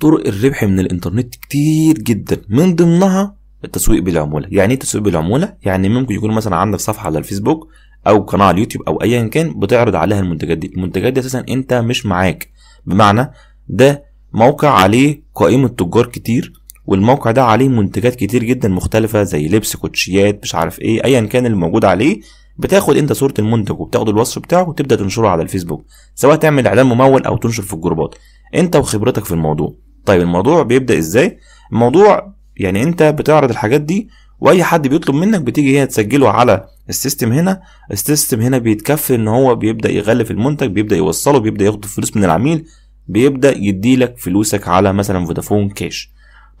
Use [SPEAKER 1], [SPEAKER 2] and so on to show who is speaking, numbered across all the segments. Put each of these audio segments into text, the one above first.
[SPEAKER 1] طرق الربح من الانترنت كتير جدا من ضمنها التسويق بالعموله يعني ايه تسويق بالعموله يعني ممكن يكون مثلا عندك صفحه على الفيسبوك او قناه على اليوتيوب او ايا كان بتعرض عليها المنتجات دي المنتجات دي اساسا انت مش معاك بمعنى ده موقع عليه قائمه تجار كتير والموقع ده عليه منتجات كتير جدا مختلفه زي لبس كوتشيات مش عارف ايه ايا كان اللي موجود عليه بتاخد انت صوره المنتج وبتاخد الوصف بتاعه وتبدا تنشره على الفيسبوك سواء تعمل اعلان ممول او تنشر في الجروبات انت وخبرتك في الموضوع طيب الموضوع بيبدا ازاي الموضوع يعني انت بتعرض الحاجات دي واي حد بيطلب منك بتيجي هنا تسجله على السيستم هنا السيستم هنا بيتكفل ان هو بيبدا يغلف المنتج بيبدا يوصله بيبدا ياخد فلوس من العميل بيبدا يديلك فلوسك على مثلا فودافون كاش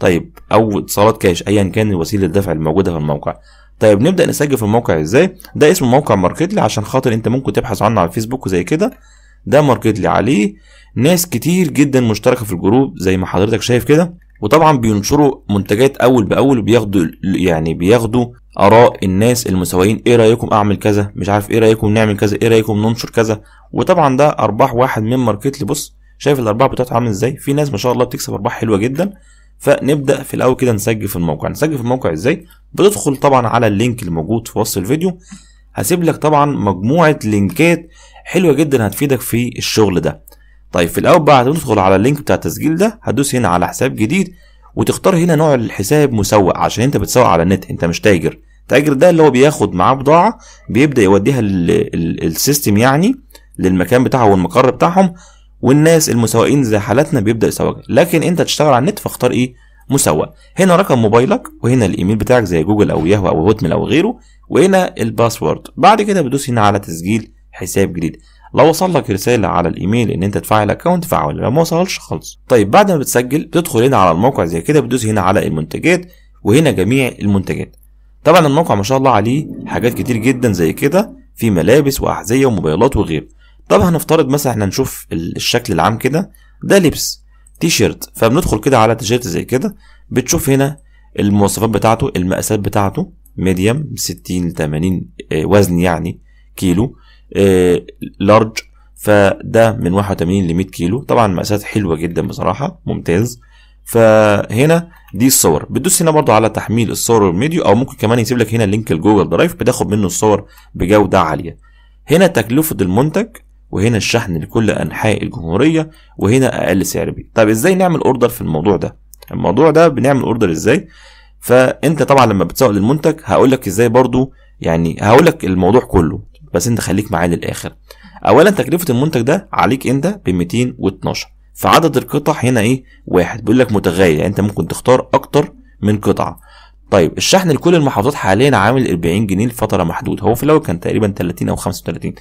[SPEAKER 1] طيب او اتصالات كاش ايا كان وسيله الدفع الموجوده في الموقع طيب نبدا نسجل في الموقع ازاي ده اسمه موقع ماركتلي عشان خاطر انت ممكن تبحث عنه على الفيسبوك وزي كده ده ماركت لي عليه ناس كتير جدا مشتركه في الجروب زي ما حضرتك شايف كده وطبعا بينشروا منتجات اول باول وبياخدوا يعني بياخدوا اراء الناس المساويين ايه رايكم اعمل كذا مش عارف ايه رايكم نعمل كذا ايه رايكم ننشر كذا وطبعا ده ارباح واحد من ماركت لي بص شايف الارباح بتاعته عامل ازاي في ناس ما شاء الله بتكسب ارباح حلوه جدا فنبدا في الاول كده نسجل في الموقع نسجل في الموقع ازاي بتدخل طبعا على اللينك الموجود في وصف الفيديو هسيب لك طبعا مجموعه لينكات حلوه جدا هتفيدك في الشغل ده طيب في الاول ما تدخل على اللينك بتاع التسجيل ده هتدوس هنا على حساب جديد وتختار هنا نوع الحساب مسوق عشان انت بتسوق على النت انت مش تاجر تاجر ده اللي هو بياخد معاه بضاعه بيبدا يوديها للسيستم يعني للمكان بتاعه والمقر بتاعهم والناس المسوقين زي حالتنا بيبدا يسوق لكن انت تشتغل على النت فاختار ايه مسوق هنا رقم موبايلك وهنا الايميل بتاعك زي جوجل او ياهو او هوتميل او غيره وهنا الباسورد بعد كده بتدوس هنا على تسجيل حساب جديد لو وصل لك رساله على الايميل ان انت تفعل اكونت فعل لو ما وصلش خالص طيب بعد ما بتسجل بتدخل هنا على الموقع زي كده بتدوس هنا على المنتجات وهنا جميع المنتجات طبعا الموقع ما شاء الله عليه حاجات كتير جدا زي كده في ملابس واحذيه وموبايلات وغيره طب هنفترض مثلا احنا نشوف الشكل العام كده ده لبس تي شيرت فبندخل كده على تيشيرت زي كده بتشوف هنا المواصفات بتاعته المقاسات بتاعته ميديم 60 ل 80 وزن يعني كيلو لارج آه، فده من 81 ل 100 كيلو طبعا مقاسات حلوه جدا بصراحه ممتاز فهنا دي الصور بتدوس هنا برضو على تحميل الصور والميديو او ممكن كمان يسيب لك هنا لينك الجوجل درايف بتاخد منه الصور بجوده عاليه هنا تكلفه المنتج وهنا الشحن لكل انحاء الجمهوريه وهنا اقل سعر بيه طب ازاي نعمل اوردر في الموضوع ده الموضوع ده بنعمل اوردر ازاي فانت طبعا لما بتسوق للمنتج هقول لك ازاي برضو يعني هقول لك الموضوع كله بس انت خليك معايا للاخر اولا تكلفه المنتج ده عليك انت ب 212 فعدد القطع هنا ايه واحد بيقول لك متغير يعني انت ممكن تختار اكتر من قطعه طيب الشحن لكل المحافظات حاليا عامل 40 جنيه لفتره محدوده هو في الاول كان تقريبا 30 او 35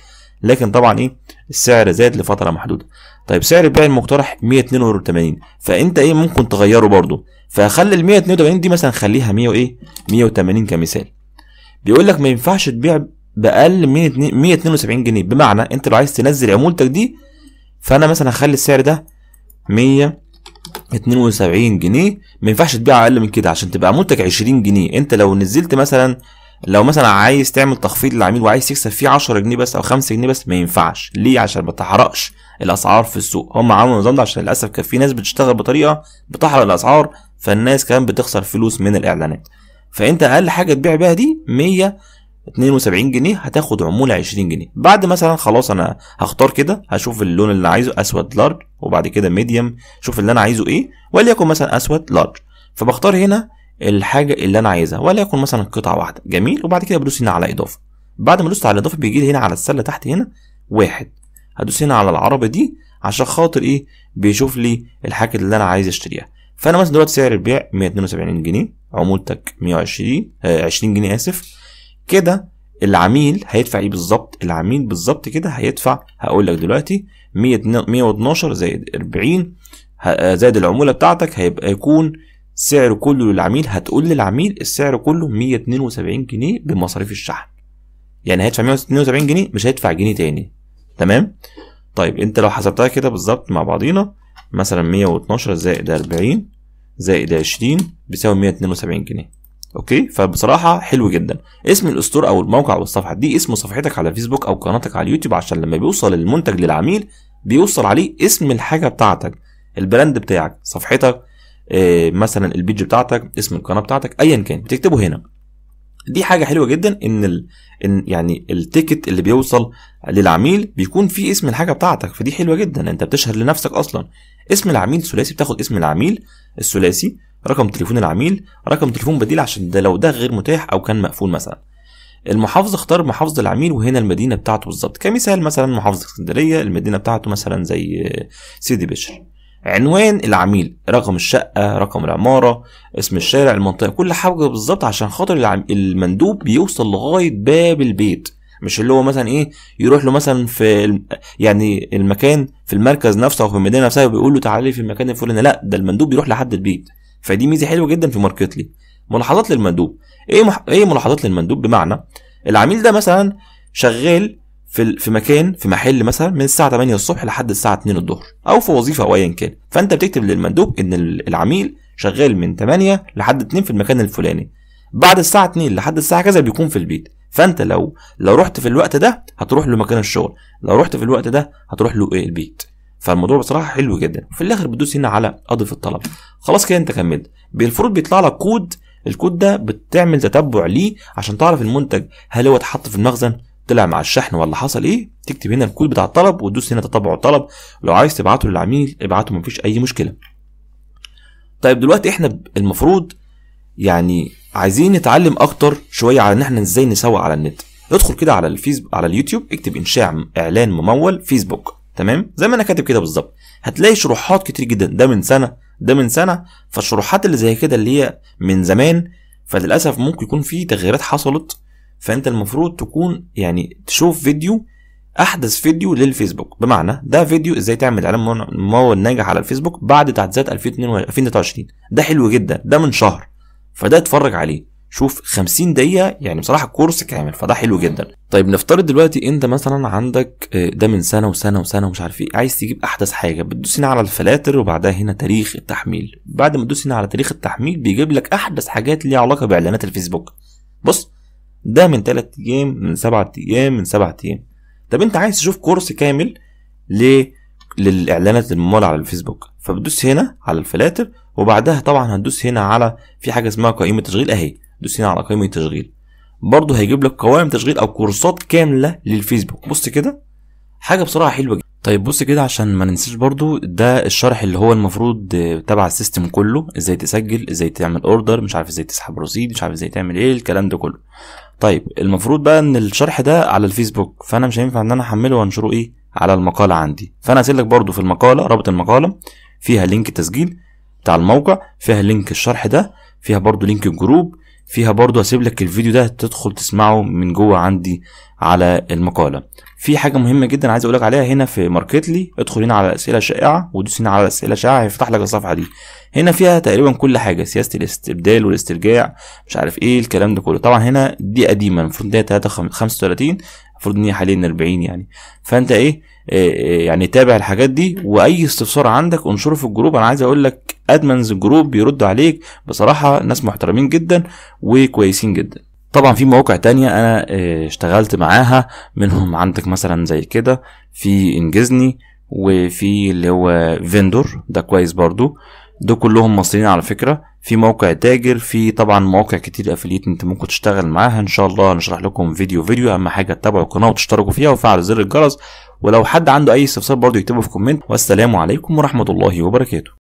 [SPEAKER 1] لكن طبعا ايه السعر زاد لفتره محدوده طيب سعر البيع المقترح 182 فانت ايه ممكن تغيره برضو فخلي ال 182 دي مثلا خليها 100 ايه 180 كمثال بيقول لك ما ينفعش تبيع باقل من 172 جنيه بمعنى انت لو عايز تنزل عمولتك دي فانا مثلا هخلي السعر ده 172 جنيه ما ينفعش تبيع اقل من كده عشان تبقى عمولتك 20 جنيه انت لو نزلت مثلا لو مثلا عايز تعمل تخفيض للعميل وعايز تكسب فيه 10 جنيه بس او 5 جنيه بس ما ينفعش ليه عشان ما تحرقش الاسعار في السوق هم عملوا النظام ده عشان للاسف كان في ناس بتشتغل بطريقه بتحرق الاسعار فالناس كمان بتخسر فلوس من الاعلانات فانت اقل حاجه تبيع بيها دي 100 72 جنيه هتاخد عمولة 20 جنيه بعد مثلا خلاص انا هختار كده هشوف اللون اللي عايزه اسود لارج وبعد كده ميديوم شوف اللي انا عايزه ايه وليكن مثلا اسود لارج فبختار هنا الحاجة اللي انا عايزها وليكن مثلا قطعة واحدة جميل وبعد كده بدوس هنا على اضافة بعد ما دوست على الاضافة بيجي لي هنا على السلة تحت هنا واحد هدوس هنا على العربة دي عشان خاطر ايه بيشوف لي الحاجة اللي انا عايز اشتريها فانا مثلا دلوقتي سعر البيع 172 جنيه عمولتك 120 آه 20 جنيه اسف كده العميل هيدفع ايه بالظبط العميل بالظبط كده هيدفع هقول لك دلوقتي 112 زائد 40 زائد العموله بتاعتك هيبقى يكون سعر كله للعميل هتقول للعميل السعر كله 172 جنيه بمصاريف الشحن يعني هيدفع 172 جنيه مش هيدفع جنيه تاني تمام طيب انت لو حسبتها كده بالظبط مع بعضينا مثلا 112 زائد 40 زائد 20 بيساوي 172 جنيه اوكي فبصراحه حلو جدا اسم الاسطوره او الموقع او الصفحه دي اسم صفحتك على فيسبوك او قناتك على اليوتيوب عشان لما بيوصل المنتج للعميل بيوصل عليه اسم الحاجه بتاعتك البراند بتاعك صفحتك إيه مثلا البيج بتاعتك اسم القناه بتاعتك ايا كان بتكتبه هنا دي حاجه حلوه جدا ان ال... ان يعني التيكت اللي بيوصل للعميل بيكون فيه اسم الحاجه بتاعتك فدي حلوه جدا انت بتشهر لنفسك اصلا اسم العميل ثلاثي بتاخد اسم العميل الثلاثي رقم تليفون العميل رقم تليفون بديل عشان ده لو ده غير متاح او كان مقفول مثلا المحافظ اختار محافظة العميل وهنا المدينة بتاعته بالظبط كمثال مثلا محافظة اسكندرية المدينة بتاعته مثلا زي سيدي بشر عنوان العميل رقم الشقة رقم العمارة اسم الشارع المنطقة كل حاجة بالظبط عشان خاطر المندوب بيوصل لغاية باب البيت مش اللي هو مثلا ايه يروح له مثلا في يعني المكان في المركز نفسه او في المدينه نفسها وبيقول له تعالى في المكان الفلاني لا ده المندوب بيروح لحد البيت فدي ميزه حلوه جدا في ماركتلي ملاحظات للمندوب ايه مح... ايه ملاحظات للمندوب بمعنى العميل ده مثلا شغال في في مكان في محل مثلا من الساعه 8 الصبح لحد الساعه 2 الظهر او في وظيفه او ايا كان فانت بتكتب للمندوب ان العميل شغال من 8 لحد 2 في المكان الفلاني بعد الساعه 2 لحد الساعه كذا بيكون في البيت فانت لو لو رحت في الوقت ده هتروح له مكان الشغل لو رحت في الوقت ده هتروح له ايه البيت فالموضوع بصراحه حلو جدا في الاخر بتدوس هنا على اضف الطلب خلاص كده انت كملت بالفروض بيطلع لك كود الكود ده بتعمل تتبع ليه عشان تعرف المنتج هل هو اتحط في المخزن طلع مع الشحن ولا حصل ايه تكتب هنا الكود بتاع الطلب وتدوس هنا تتبع الطلب لو عايز تبعته للعميل ابعته مفيش اي مشكله طيب دلوقتي احنا المفروض يعني عايزين نتعلم اكتر شويه على ان احنا ازاي نسوق على النت ادخل كده على الفيسبوك على اليوتيوب اكتب انشاء اعلان ممول فيسبوك تمام زي ما انا كاتب كده بالظبط هتلاقي شروحات كتير جدا ده من سنه ده من سنه فالشروحات اللي زي كده اللي هي من زمان فللاسف ممكن يكون في تغييرات حصلت فانت المفروض تكون يعني تشوف فيديو احدث فيديو للفيسبوك بمعنى ده فيديو ازاي تعمل اعلان ممول ناجح على الفيسبوك بعد تعديلات 2022 ده حلو جدا ده من شهر فده اتفرج عليه شوف 50 دقيقه يعني بصراحه كورس كامل فده حلو جدا طيب نفترض دلوقتي انت مثلا عندك آه، ده من سنه وسنه وسنه ومش عارف ايه عايز تجيب احدث حاجه بتدوس هنا على الفلاتر وبعدها هنا تاريخ التحميل بعد ما تدوس هنا على تاريخ التحميل بيجيب لك احدث حاجات ليها علاقه باعلانات الفيسبوك بص ده من 3 ايام من 7 ايام من 7 ايام طب انت عايز تشوف كورس كامل ل للاعلانات الممولة على الفيسبوك فبتدوس هنا على الفلاتر وبعدها طبعا هتدوس هنا على في حاجه اسمها قائمه تشغيل اهي دوسين على قائمه تشغيل برضه هيجيب لك قوائم تشغيل او كورسات كامله للفيسبوك بص كده حاجه بصراحه حلوه جدا طيب بص كده عشان ما ننساش برضو ده الشرح اللي هو المفروض تبع السيستم كله ازاي تسجل ازاي تعمل اوردر مش عارف ازاي تسحب رصيد مش عارف ازاي تعمل ايه الكلام ده كله طيب المفروض بقى ان الشرح ده على الفيسبوك فانا مش هينفع ان انا احمله وانشره ايه على المقاله عندي فانا هسيب لك برضو في المقاله رابط المقاله فيها لينك التسجيل بتاع الموقع فيها لينك الشرح ده فيها برضو لينك الجروب فيها برضو هسيب لك الفيديو ده تدخل تسمعه من جوه عندي على المقاله في حاجه مهمه جدا عايز اقولك عليها هنا في ماركتلي ادخل هنا على اسئله شائعه ودوس هنا على اسئله شائعه هيفتح لك الصفحه دي هنا فيها تقريبا كل حاجه سياسه الاستبدال والاسترجاع مش عارف ايه الكلام ده كله طبعا هنا دي قديمه المفروض ان هي 35 المفروض ان هي حاليا 40 يعني فانت ايه آه، آه، يعني تابع الحاجات دي واي استفسار عندك انشره في الجروب انا عايز اقول لك ادمنز الجروب بيردوا عليك بصراحه ناس محترمين جدا وكويسين جدا طبعا في مواقع تانية انا آه، اشتغلت معاها منهم عندك مثلا زي كده في انجزني وفي اللي هو فيندور ده كويس برضو دول كلهم مصريين على فكرة في موقع تاجر في طبعا مواقع كتير افليت انت ممكن تشتغل معاها ان شاء الله هنشرح لكم فيديو فيديو اهم حاجة تتابعوا القناة وتشتركوا فيها وفعلوا زر الجرس ولو حد عنده اي استفسار برضه يكتبه في كومنت والسلام عليكم ورحمه الله وبركاته